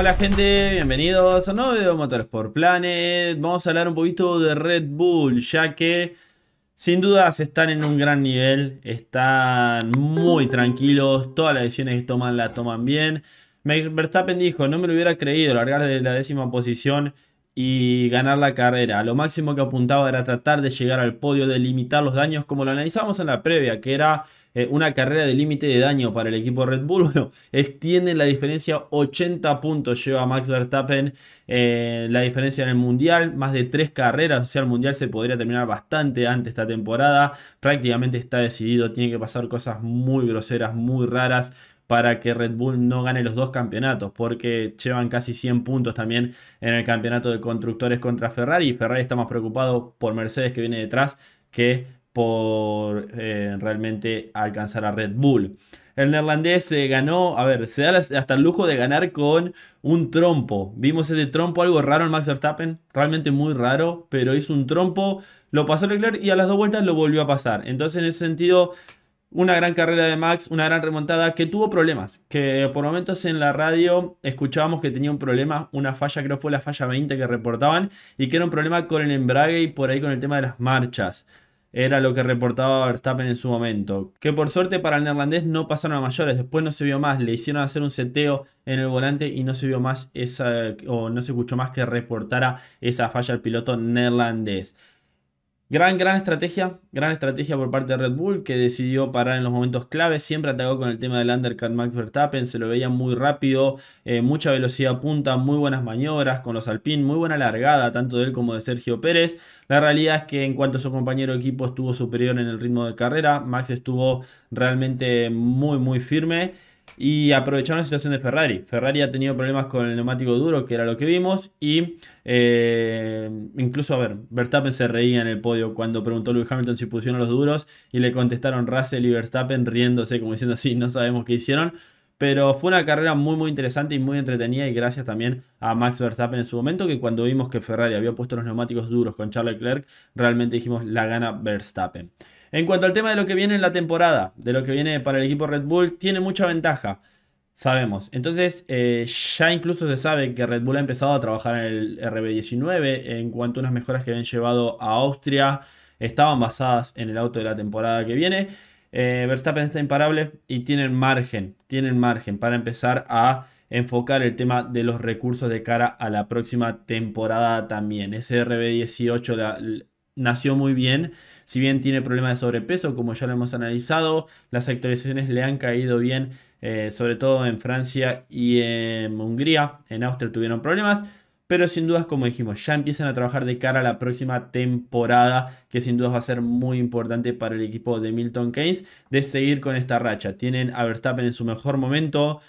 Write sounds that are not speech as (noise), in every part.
Hola gente, bienvenidos a un nuevo video de por Planet. Vamos a hablar un poquito de Red Bull, ya que sin dudas están en un gran nivel, están muy tranquilos, todas las decisiones que toman la toman bien. Verstappen dijo, no me lo hubiera creído largar de la décima posición y ganar la carrera. Lo máximo que apuntaba era tratar de llegar al podio, de limitar los daños, como lo analizamos en la previa, que era eh, una carrera de límite de daño para el equipo Red Bull. (laughs) extiende la diferencia 80 puntos, lleva Max Verstappen eh, la diferencia en el Mundial, más de 3 carreras, o sea, el Mundial se podría terminar bastante antes esta temporada, prácticamente está decidido, tiene que pasar cosas muy groseras, muy raras para que Red Bull no gane los dos campeonatos, porque llevan casi 100 puntos también en el campeonato de constructores contra Ferrari y Ferrari está más preocupado por Mercedes que viene detrás que por eh, realmente alcanzar a Red Bull. El neerlandés se eh, ganó, a ver, se da hasta el lujo de ganar con un trompo. Vimos ese trompo, algo raro en Max Verstappen, realmente muy raro, pero hizo un trompo, lo pasó Leclerc y a las dos vueltas lo volvió a pasar. Entonces, en ese sentido, una gran carrera de Max, una gran remontada que tuvo problemas, que por momentos en la radio escuchábamos que tenía un problema, una falla, creo fue la falla 20 que reportaban, y que era un problema con el embrague y por ahí con el tema de las marchas. Era lo que reportaba Verstappen en su momento. Que por suerte para el neerlandés no pasaron a mayores. Después no se vio más. Le hicieron hacer un seteo en el volante y no se vio más esa. o no se escuchó más que reportara esa falla al piloto neerlandés. Gran, gran estrategia, gran estrategia por parte de Red Bull que decidió parar en los momentos claves. Siempre atacó con el tema del undercut Max Verstappen, se lo veía muy rápido, eh, mucha velocidad punta, muy buenas maniobras con los Alpine, muy buena largada tanto de él como de Sergio Pérez. La realidad es que en cuanto a su compañero equipo estuvo superior en el ritmo de carrera, Max estuvo realmente muy, muy firme y aprovecharon la situación de Ferrari. Ferrari ha tenido problemas con el neumático duro, que era lo que vimos, y eh, incluso, a ver, Verstappen se reía en el podio cuando preguntó a Lewis Hamilton si pusieron los duros y le contestaron Russell y Verstappen riéndose, como diciendo, sí, no sabemos qué hicieron. Pero fue una carrera muy muy interesante y muy entretenida y gracias también a Max Verstappen en su momento que cuando vimos que Ferrari había puesto los neumáticos duros con Charles Leclerc, realmente dijimos la gana Verstappen. En cuanto al tema de lo que viene en la temporada, de lo que viene para el equipo Red Bull, tiene mucha ventaja. Sabemos. Entonces, eh, ya incluso se sabe que Red Bull ha empezado a trabajar en el RB19 en cuanto a unas mejoras que habían llevado a Austria estaban basadas en el auto de la temporada que viene. Eh, Verstappen está imparable y tienen margen, tienen margen para empezar a enfocar el tema de los recursos de cara a la próxima temporada también. Ese RB18, la, nació muy bien. Si bien tiene problemas de sobrepeso, como ya lo hemos analizado, las actualizaciones le han caído bien, eh, sobre todo en Francia y en Hungría. En Austria tuvieron problemas. Pero sin dudas, como dijimos, ya empiezan a trabajar de cara a la próxima temporada, que sin dudas va a ser muy importante para el equipo de Milton Keynes de seguir con esta racha. Tienen a Verstappen en su mejor momento,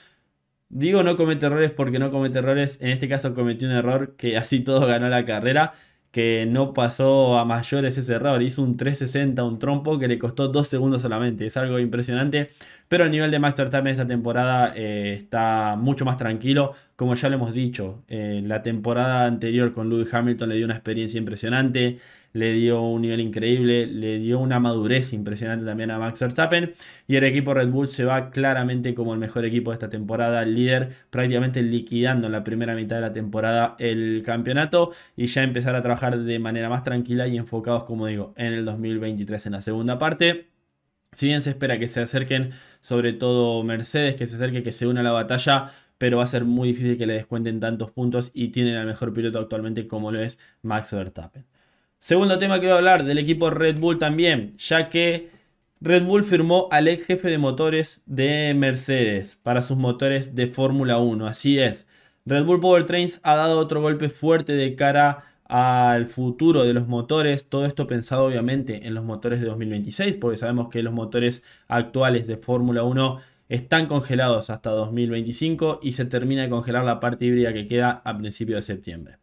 Digo no comete errores porque no comete errores. En este caso cometió un error que así todo ganó la carrera que no pasó a mayores ese error. Hizo un 360, un trompo que le costó 2 segundos solamente. Es algo impresionante. Pero el nivel de Max Verstappen esta temporada eh, está mucho más tranquilo. Como ya lo hemos dicho, eh, la temporada anterior con Lewis Hamilton le dio una experiencia impresionante, le dio un nivel increíble, le dio una madurez impresionante también a Max Verstappen. Y el equipo Red Bull se va claramente como el mejor equipo de esta temporada, el líder, prácticamente liquidando en la primera mitad de la temporada el campeonato y ya empezar a trabajar de manera más tranquila y enfocados, como digo, en el 2023 en la segunda parte. Si bien se espera que se acerquen, sobre todo Mercedes, que se acerque, que se una a la batalla, pero va a ser muy difícil que le descuenten tantos puntos y tienen al mejor piloto actualmente como lo es Max Verstappen. Segundo tema que voy a hablar del equipo Red Bull también, ya que Red Bull firmó al ex jefe de motores de Mercedes para sus motores de Fórmula 1, así es. Red Bull Powertrains ha dado otro golpe fuerte de cara a al futuro de los motores, todo esto pensado obviamente en los motores de 2026, porque sabemos que los motores actuales de Fórmula 1 están congelados hasta 2025 y se termina de congelar la parte híbrida que queda a principios de septiembre.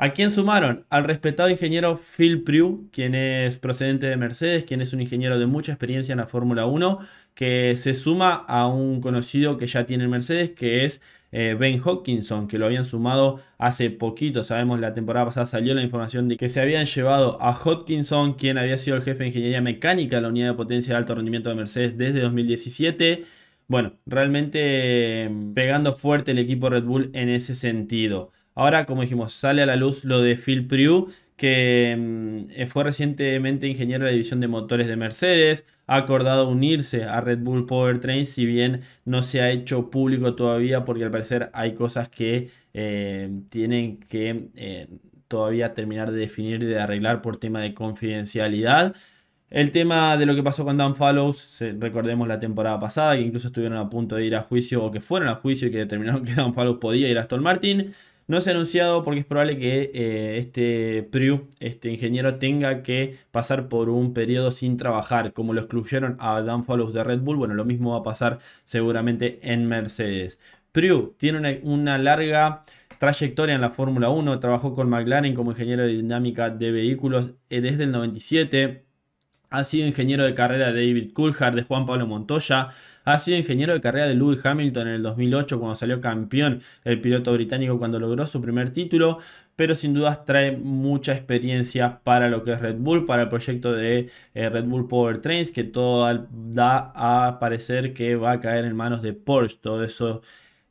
¿A quién sumaron? Al respetado ingeniero Phil Prew, quien es procedente de Mercedes, quien es un ingeniero de mucha experiencia en la Fórmula 1, que se suma a un conocido que ya tiene Mercedes, que es eh, ben Hopkinson que lo habían sumado hace poquito. Sabemos, la temporada pasada salió la información de que se habían llevado a Hodgkinson, quien había sido el jefe de ingeniería mecánica de la unidad de potencia de alto rendimiento de Mercedes desde 2017. Bueno, realmente eh, pegando fuerte el equipo Red Bull en ese sentido. Ahora, como dijimos, sale a la luz lo de Phil Prew, que mm, eh, fue recientemente ingeniero de la división de motores de Mercedes, ha acordado unirse a Red Bull Powertrain, si bien no se ha hecho público todavía, porque al parecer hay cosas que eh, tienen que eh, todavía terminar de definir y de arreglar por tema de confidencialidad. El tema de lo que pasó con Dan Fallows, recordemos la temporada pasada, que incluso estuvieron a punto de ir a juicio o que fueron a juicio y que determinaron que Dan Fallows podía ir a Aston Martin. No se ha anunciado porque es probable que eh, este Priu, este ingeniero, tenga que pasar por un periodo sin trabajar, como lo excluyeron a Dan Follows de Red Bull. Bueno, lo mismo va a pasar seguramente en Mercedes. Priu tiene una, una larga trayectoria en la Fórmula 1, trabajó con McLaren como ingeniero de dinámica de vehículos eh, desde el 97 ha sido ingeniero de carrera de David Coulthard, de Juan Pablo Montoya. Ha sido ingeniero de carrera de Lewis Hamilton en el 2008 cuando salió campeón el piloto británico cuando logró su primer título. Pero sin dudas trae mucha experiencia para lo que es Red Bull, para el proyecto de eh, Red Bull Power Trains, que todo da a parecer que va a caer en manos de Porsche. Todo eso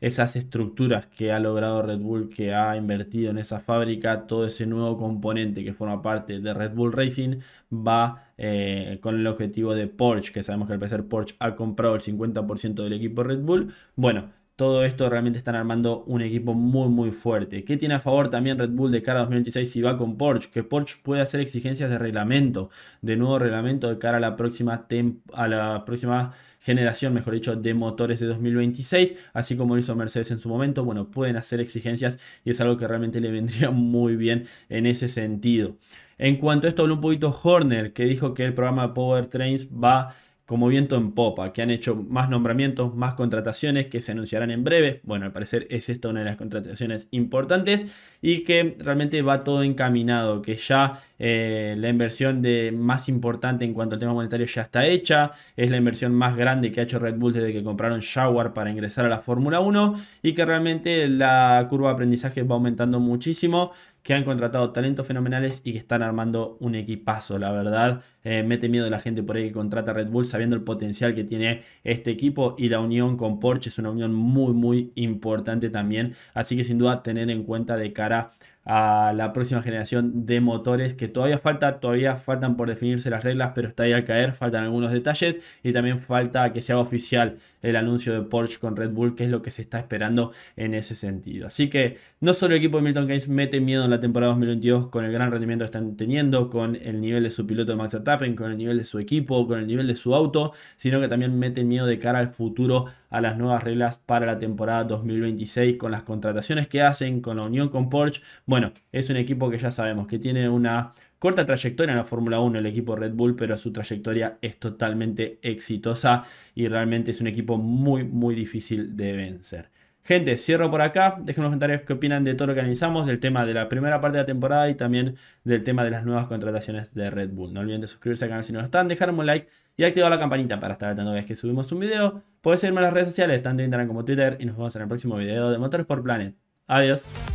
esas estructuras que ha logrado Red Bull, que ha invertido en esa fábrica, todo ese nuevo componente que forma parte de Red Bull Racing va eh, con el objetivo de Porsche, que sabemos que al parecer Porsche ha comprado el 50% del equipo Red Bull. Bueno, todo esto realmente están armando un equipo muy muy fuerte. ¿Qué tiene a favor también Red Bull de cara a 2026 si va con Porsche? Que Porsche puede hacer exigencias de reglamento, de nuevo reglamento de cara a la próxima, a la próxima generación, mejor dicho, de motores de 2026, así como lo hizo Mercedes en su momento. Bueno, pueden hacer exigencias y es algo que realmente le vendría (laughs) muy bien en ese sentido. En cuanto a esto, habló un poquito Horner, que dijo que el programa Power Trains va como viento en popa, que han hecho más nombramientos, más contrataciones que se anunciarán en breve. Bueno, al parecer es esta una de las contrataciones importantes y que realmente va todo encaminado, que ya eh, la inversión de, más importante en cuanto al tema monetario ya está hecha, es la inversión más grande que ha hecho Red Bull desde que compraron Jaguar para ingresar a la Fórmula 1 y que realmente la curva de aprendizaje va aumentando muchísimo que han contratado talentos fenomenales y que están armando un equipazo, la verdad. Eh, mete miedo a la gente por ahí que contrata a Red Bull sabiendo el potencial que tiene este equipo y la unión con Porsche es una unión muy muy importante también, así que sin duda tener en cuenta de cara a la próxima generación de motores que todavía falta, todavía faltan por definirse las reglas, pero está ahí al caer, faltan algunos detalles y también falta que se haga oficial el anuncio de Porsche con Red Bull, que es lo que se está esperando en ese sentido. Así que no solo el equipo de Milton Keynes mete miedo en la temporada 2022 con el gran rendimiento que están teniendo, con el nivel de su piloto Max Verstappen, con el nivel de su equipo, con el nivel de su auto, sino que también mete miedo de cara al futuro a las nuevas reglas para la temporada 2026 con las contrataciones que hacen, con la unión con Porsche. Bueno, es un equipo que ya sabemos que tiene una corta trayectoria en la Fórmula 1 el equipo Red Bull, pero su trayectoria es totalmente exitosa y realmente es un equipo muy, muy difícil de vencer. Gente, cierro por acá. Dejen los comentarios qué opinan de todo lo que analizamos, del tema de la primera parte de la temporada y también del tema de las nuevas contrataciones de Red Bull. No olviden de suscribirse al canal si no lo están, dejarme un like y activar la campanita para estar atento cada vez que subimos un video. Pueden seguirme en las redes sociales, tanto en Instagram como Twitter, y nos vemos en el próximo video de Motores por Planet. Adiós.